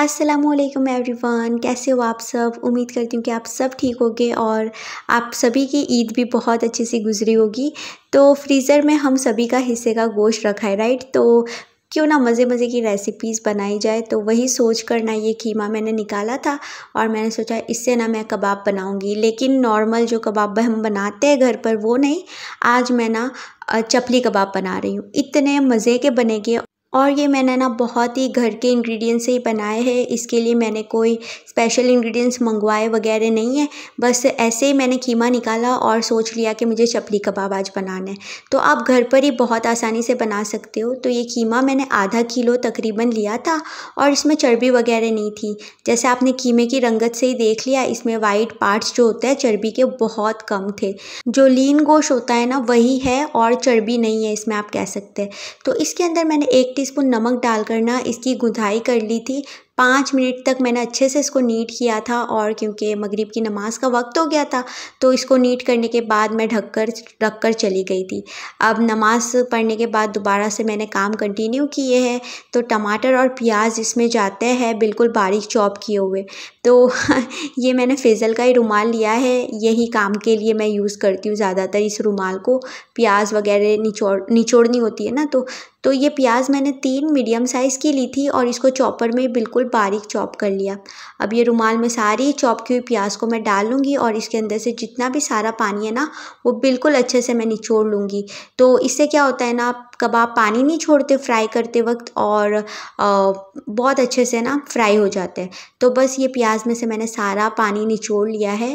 Aslam everyone कैसे हो आप सब उम्मीद करती हूँ कि आप सब ठीक होंगे और आप सभी की ईद भी बहुत अच्छे से गुजरी होगी तो फ्रीज़र में हम सभी का हिस्से का गोश्त रखा है राइट तो क्यों ना मज़े मज़े की रेसिपीज़ बनाई जाए तो वही सोच कर ना ये कीमा मैंने निकाला था और मैंने सोचा इससे ना मैं कबाब बनाऊँगी लेकिन नॉर्मल जो कबाब हम बनाते हैं घर पर वो नहीं आज मैं ना चपली कबाब बना रही हूँ इतने मज़े के बनेंगे और ये मैंने ना बहुत ही घर के इंग्रेडिएंट्स से ही बनाए हैं इसके लिए मैंने कोई स्पेशल इंग्रेडिएंट्स मंगवाए वगैरह नहीं है बस ऐसे ही मैंने कीमा निकाला और सोच लिया कि मुझे चपली कबाब आज बनाना है तो आप घर पर ही बहुत आसानी से बना सकते हो तो ये कीमा मैंने आधा किलो तकरीबन लिया था और इसमें चर्बी वगैरह नहीं थी जैसे आपने कीमे की रंगत से ही देख लिया इसमें वाइट पार्ट्स जो होते हैं चर्बी के बहुत कम थे जो लीन गोश होता है ना वही है और चर्बी नहीं है इसमें आप कह सकते हैं तो इसके अंदर मैंने एक टीस्पून नमक डालकर ना इसकी गुंधाई कर ली थी पाँच मिनट तक मैंने अच्छे से इसको नीट किया था और क्योंकि मगरिब की नमाज़ का वक्त हो गया था तो इसको नीट करने के बाद मैं ढककर रख कर चली गई थी अब नमाज़ पढ़ने के बाद दोबारा से मैंने काम कंटिन्यू किए हैं तो टमाटर और प्याज इसमें जाते हैं बिल्कुल बारीक चॉप किए हुए तो ये मैंने फेजल का ही रुमाल लिया है यही काम के लिए मैं यूज़ करती हूँ ज़्यादातर इस रुमाल को प्याज वगैरह निचोड़ निचोड़नी होती है ना तो तो ये प्याज़ मैंने तीन मीडियम साइज़ की ली थी और इसको चॉपर में बिल्कुल बारीक चॉप कर लिया अब ये रुमाल में सारी चॉप की हुई प्याज को मैं डाल लूँगी और इसके अंदर से जितना भी सारा पानी है ना वो बिल्कुल अच्छे से मैं निचोड़ लूँगी तो इससे क्या होता है ना कबाब पानी नहीं छोड़ते फ्राई करते वक्त और आ, बहुत अच्छे से ना फ्राई हो जाते हैं तो बस ये प्याज में से मैंने सारा पानी निचोड़ लिया है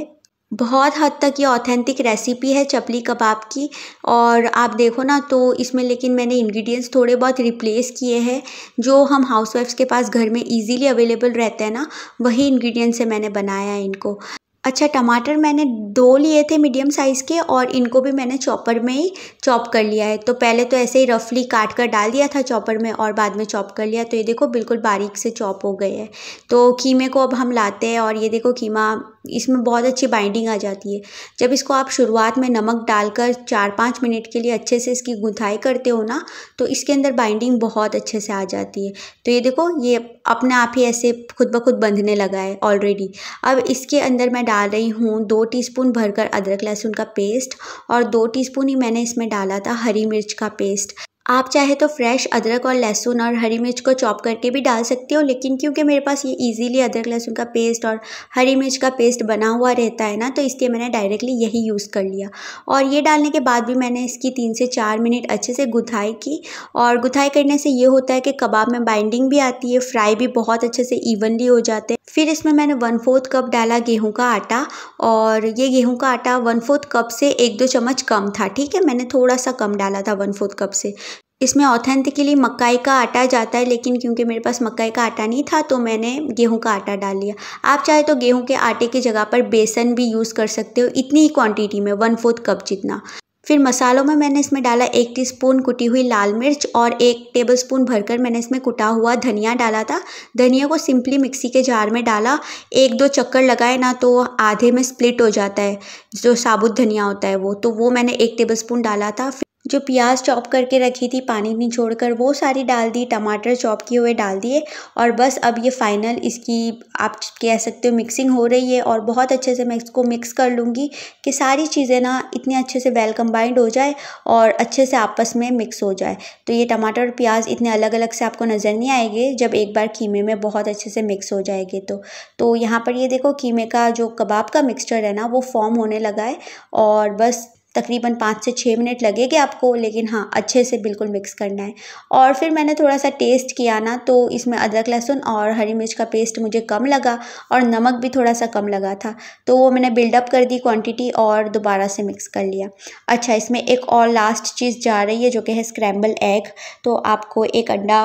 बहुत हद तक ये ऑथेंटिक रेसिपी है चपली कबाब की और आप देखो ना तो इसमें लेकिन मैंने इंग्रेडिएंट्स थोड़े बहुत रिप्लेस किए हैं जो हम हाउसवाइफ्स के पास घर में इजीली अवेलेबल रहते हैं ना वही इंग्रेडिएंट्स से मैंने बनाया है इनको अच्छा टमाटर मैंने दो लिए थे मीडियम साइज़ के और इनको भी मैंने चॉपर में ही चॉप कर लिया है तो पहले तो ऐसे ही रफली काट कर डाल दिया था चॉपर में और बाद में चॉप कर लिया तो ये देखो बिल्कुल बारीक से चॉप हो गए हैं तो कीमे को अब हम लाते हैं और ये देखो कीमा इसमें बहुत अच्छी बाइंडिंग आ जाती है जब इसको आप शुरुआत में नमक डालकर चार पाँच मिनट के लिए अच्छे से इसकी गुंथाई करते हो ना तो इसके अंदर बाइंडिंग बहुत अच्छे से आ जाती है तो ये देखो ये अपने आप ही ऐसे खुद ब खुद बंधने लगा है ऑलरेडी अब इसके अंदर मैं डाल रही हूँ दो स्पून भरकर अदरक लहसुन का पेस्ट और दो स्पून ही मैंने इसमें डाला था हरी मिर्च का पेस्ट आप चाहे तो फ्रेश अदरक और लहसुन और हरी मिर्च को चॉप करके भी डाल सकते हो लेकिन क्योंकि मेरे पास ये इजीली अदरक लहसुन का पेस्ट और हरी मिर्च का पेस्ट बना हुआ रहता है ना तो इसलिए मैंने डायरेक्टली यही यूज़ कर लिया और ये डालने के बाद भी मैंने इसकी तीन से चार मिनट अच्छे से गुथाई की और गुथाई करने से ये होता है कि कबाब में बाइंडिंग भी आती है फ्राई भी बहुत अच्छे से इवनली हो जाते हैं फिर इसमें मैंने वन फोर्थ कप डाला गेहूँ का आटा और ये गेहूँ का आटा वन फोर्थ कप से एक दो चम्मच कम था ठीक है मैंने थोड़ा सा कम डाला था वन फोर्थ कप से इसमें ऑथेंटिकली मकाई का आटा जाता है लेकिन क्योंकि मेरे पास मकाई का आटा नहीं था तो मैंने गेहूं का आटा डाल लिया आप चाहे तो गेहूं के आटे की जगह पर बेसन भी यूज़ कर सकते हो इतनी ही क्वांटिटी में वन फोर्थ कप जितना फिर मसालों में मैंने इसमें डाला एक टीस्पून कुटी हुई लाल मिर्च और एक टेबलस्पून भरकर मैंने इसमें कुटा हुआ धनिया डाला था धनिया को सिंपली मिक्सी के जार में डाला एक दो चक्कर लगाए ना तो आधे में स्प्लिट हो जाता है जो साबुत धनिया होता है वो तो वो मैंने एक टेबल डाला था जो प्याज चॉप करके रखी थी पानी छोड़ कर वो सारी डाल दी टमाटर चॉप किए हुए डाल दिए और बस अब ये फाइनल इसकी आप कह सकते हो मिक्सिंग हो रही है और बहुत अच्छे से मैं इसको मिक्स कर लूँगी कि सारी चीज़ें ना इतने अच्छे से वेल कम्बाइंड हो जाए और अच्छे से आपस में मिक्स हो जाए तो ये टमाटर और प्याज इतने अलग अलग से आपको नज़र नहीं आएंगे जब एक बार कीमे में बहुत अच्छे से मिक्स हो जाएंगे तो तो यहाँ पर ये देखो कीमे का जो कबाब का मिक्सचर है ना वो फॉर्म होने लगा है और बस तकरीबन पाँच से छः मिनट लगेगे आपको लेकिन हाँ अच्छे से बिल्कुल मिक्स करना है और फिर मैंने थोड़ा सा टेस्ट किया ना तो इसमें अदरक लहसुन और हरी मिर्च का पेस्ट मुझे कम लगा और नमक भी थोड़ा सा कम लगा था तो वो मैंने बिल्डअप कर दी क्वांटिटी और दोबारा से मिक्स कर लिया अच्छा इसमें एक और लास्ट चीज़ जा रही है जो कि है स्क्रैम्बल एग तो आपको एक अंडा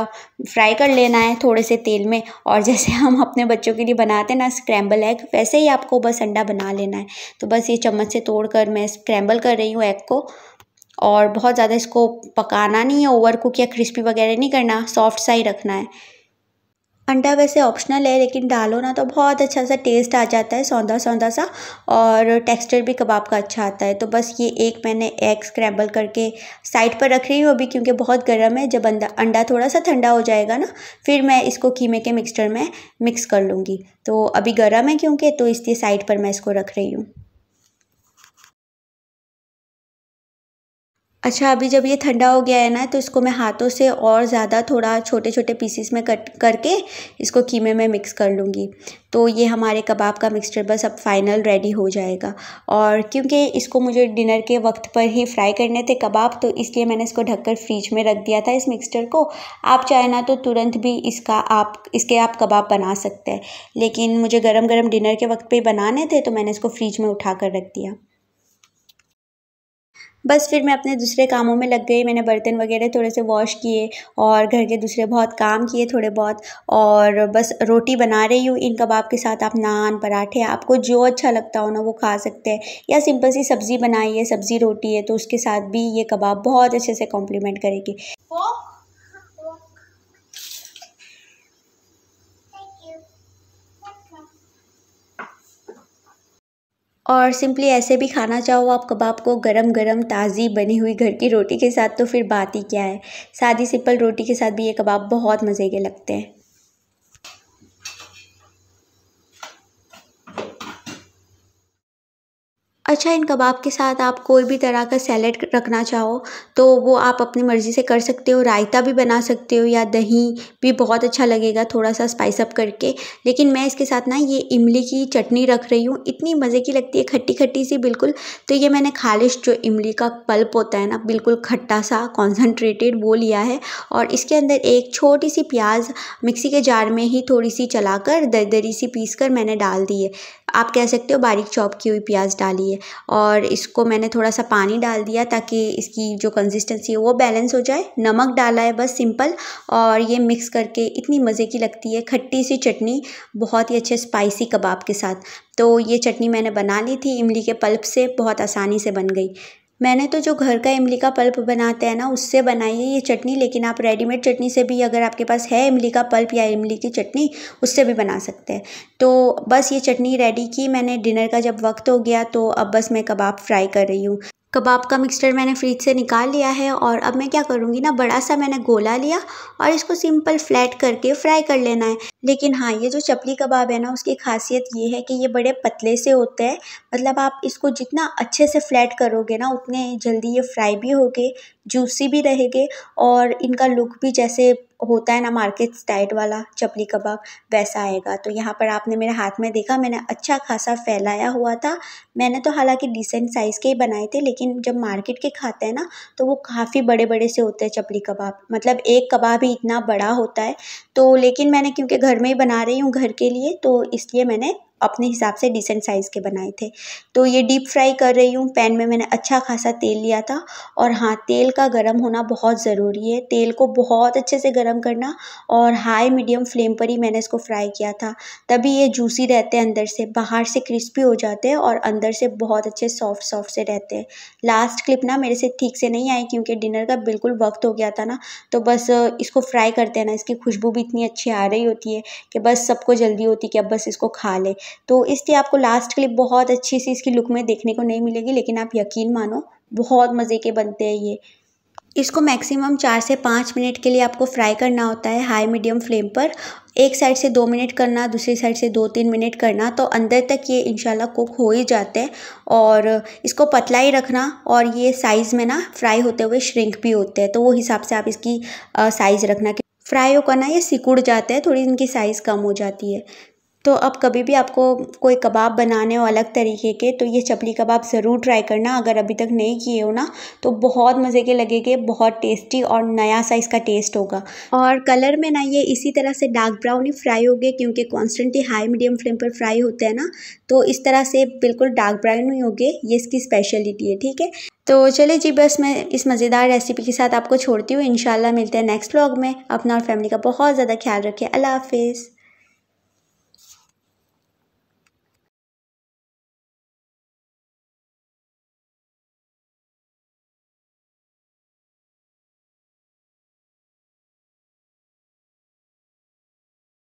फ्राई कर लेना है थोड़े से तेल में और जैसे हम अपने बच्चों के लिए बनाते हैं ना स्क्रैम्बल एग वैसे ही आपको बस अंडा बना लेना है तो बस ये चम्मच से तोड़ कर मैं स्क्रैम्बल कर रही हूँ एग को और बहुत ज़्यादा इसको पकाना नहीं है ओवर कुक या क्रिस्पी वगैरह नहीं करना सॉफ्ट सा ही रखना है अंडा वैसे ऑप्शनल है लेकिन डालो ना तो बहुत अच्छा सा टेस्ट आ जाता है सौंदा सौंदा सा और टेक्सचर भी कबाब का अच्छा आता है तो बस ये एक मैंने एग स्क्रैम्बल करके साइड पर रख रही हूँ अभी क्योंकि बहुत गर्म है जब अंडा अंडा थोड़ा सा ठंडा हो जाएगा ना फिर मैं इसको कीमे के मिक्सचर में मिक्स कर लूँगी तो अभी गर्म है क्योंकि तो इसलिए साइड पर मैं इसको रख रही हूँ अच्छा अभी जब ये ठंडा हो गया है ना तो इसको मैं हाथों से और ज़्यादा थोड़ा छोटे छोटे पीसीस में कट करके इसको कीमे में मिक्स कर लूँगी तो ये हमारे कबाब का मिक्सचर बस अब फाइनल रेडी हो जाएगा और क्योंकि इसको मुझे डिनर के वक्त पर ही फ्राई करने थे कबाब तो इसलिए मैंने इसको ढककर फ्रिज में रख दिया था इस मिक्सचर को आप चाहे ना तो तुरंत भी इसका आप इसके आप कबाब बना सकते हैं लेकिन मुझे गर्म गर्म डिनर के वक्त ही बनाने थे तो मैंने इसको फ्रिज में उठा कर रख दिया बस फिर मैं अपने दूसरे कामों में लग गई मैंने बर्तन वगैरह थोड़े से वॉश किए और घर के दूसरे बहुत काम किए थोड़े बहुत और बस रोटी बना रही हूँ इन कबाब के साथ आप नान पराठे आपको जो अच्छा लगता हो ना वो खा सकते हैं या सिंपल सी सब्ज़ी बनाई है सब्ज़ी रोटी है तो उसके साथ भी ये कबाब बहुत अच्छे से कॉम्प्लीमेंट करेगी और सिंपली ऐसे भी खाना चाहो आप कबाब को गरम गरम ताज़ी बनी हुई घर की रोटी के साथ तो फिर बात ही क्या है सादी सिंपल रोटी के साथ भी ये कबाब बहुत मज़े के लगते हैं अच्छा इन कबाब के साथ आप कोई भी तरह का सैलेड रखना चाहो तो वो आप अपनी मर्ज़ी से कर सकते हो रायता भी बना सकते हो या दही भी बहुत अच्छा लगेगा थोड़ा सा स्पाइस अप करके लेकिन मैं इसके साथ ना ये इमली की चटनी रख रही हूँ इतनी मज़े की लगती है खट्टी खट्टी सी बिल्कुल तो ये मैंने खालिश जो इमली का पल्प होता है ना बिल्कुल खट्टा सा कॉन्सनट्रेटेड वो लिया है और इसके अंदर एक छोटी सी प्याज मिक्सी के जार में ही थोड़ी सी दर दरी सी पीस कर मैंने डाल दी है आप कह सकते हो बारीक चॉप की हुई प्याज डाली है और इसको मैंने थोड़ा सा पानी डाल दिया ताकि इसकी जो कंसिस्टेंसी है वो बैलेंस हो जाए नमक डाला है बस सिंपल और ये मिक्स करके इतनी मज़े की लगती है खट्टी सी चटनी बहुत ही अच्छे स्पाइसी कबाब के साथ तो ये चटनी मैंने बना ली थी इमली के पल्प से बहुत आसानी से बन गई मैंने तो जो घर का इमली का पल्प बनाते हैं ना उससे बनाई है ये चटनी लेकिन आप रेडीमेड चटनी से भी अगर आपके पास है इमली का पल्प या इमली की चटनी उससे भी बना सकते हैं तो बस ये चटनी रेडी की मैंने डिनर का जब वक्त हो गया तो अब बस मैं कबाब फ्राई कर रही हूँ कबाब का मिक्सचर मैंने फ्रिज से निकाल लिया है और अब मैं क्या करूँगी ना बड़ा सा मैंने गोला लिया और इसको सिंपल फ्लैट करके फ्राई कर लेना है लेकिन हाँ ये जो चपली कबाब है ना उसकी खासियत ये है कि ये बड़े पतले से होते हैं मतलब आप इसको जितना अच्छे से फ्लैट करोगे ना उतने जल्दी ये फ्राई भी होगे जूसी भी रहेगे और इनका लुक भी जैसे होता है ना मार्केट स्टाइट वाला चपली कबाब वैसा आएगा तो यहाँ पर आपने मेरे हाथ में देखा मैंने अच्छा खासा फैलाया हुआ था मैंने तो हालांकि डिसेंट साइज़ के ही बनाए थे लेकिन जब मार्केट के खाते हैं ना तो वो काफ़ी बड़े बड़े से होते हैं चपली कबाब मतलब एक कबाब ही इतना बड़ा होता है तो लेकिन मैंने क्योंकि घर में ही बना रही हूँ घर के लिए तो इसलिए मैंने अपने हिसाब से डिसेंट साइज़ के बनाए थे तो ये डीप फ्राई कर रही हूँ पैन में मैंने अच्छा खासा तेल लिया था और हाँ तेल का गर्म होना बहुत ज़रूरी है तेल को बहुत अच्छे से गर्म करना और हाई मीडियम फ्लेम पर ही मैंने इसको फ्राई किया था तभी ये जूसी रहते हैं अंदर से बाहर से क्रिस्पी हो जाते हैं और अंदर से बहुत अच्छे सॉफ्ट सॉफ्ट से रहते हैं लास्ट क्लिप ना मेरे से ठीक से नहीं आई क्योंकि डिनर का बिल्कुल वक्त हो गया था ना तो बस इसको फ्राई करते हैं ना इसकी खुशबू भी इतनी अच्छी आ रही होती है कि बस सबको जल्दी होती कि अब बस इसको खा लें तो इसलिए आपको लास्ट के लिए बहुत अच्छी सी इसकी लुक में देखने को नहीं मिलेगी लेकिन आप यकीन मानो बहुत मज़े के बनते हैं ये इसको मैक्सिमम चार से पाँच मिनट के लिए आपको फ्राई करना होता है हाई मीडियम फ्लेम पर एक साइड से दो मिनट करना दूसरी साइड से दो तीन मिनट करना तो अंदर तक ये इंशाल्लाह कुक हो ही जाते हैं और इसको पतला ही रखना और ये साइज़ में ना फ्राई होते हुए श्रिंक भी होते हैं तो वो हिसाब से आप इसकी साइज़ रखना फ्राई होकर ना ये सिकुड़ जाते हैं थोड़ी इनकी साइज़ कम हो जाती है तो अब कभी भी आपको कोई कबाब बनाने हो अलग तरीके के तो ये चपली कबाब ज़रूर ट्राई करना अगर अभी तक नहीं किए हो ना तो बहुत मज़े के लगेंगे बहुत टेस्टी और नया सा इसका टेस्ट होगा और कलर में ना ये इसी तरह से डार्क ब्राउन ही फ्राई हो गए क्योंकि कॉन्स्टेंटली हाई मीडियम फ्लेम पर फ्राई होते हैं ना तो इस तरह से बिल्कुल डार्क ब्राउन ही हो गए ये इसकी स्पेशलिटी है ठीक है तो चलिए जी बस मैं इस मज़ेदार रेसिपी के साथ आपको छोड़ती हूँ इन मिलते हैं नेक्स्ट व्लॉग में अपना और फैमिली का बहुत ज़्यादा ख्याल रखें अल्लाह हाफिज़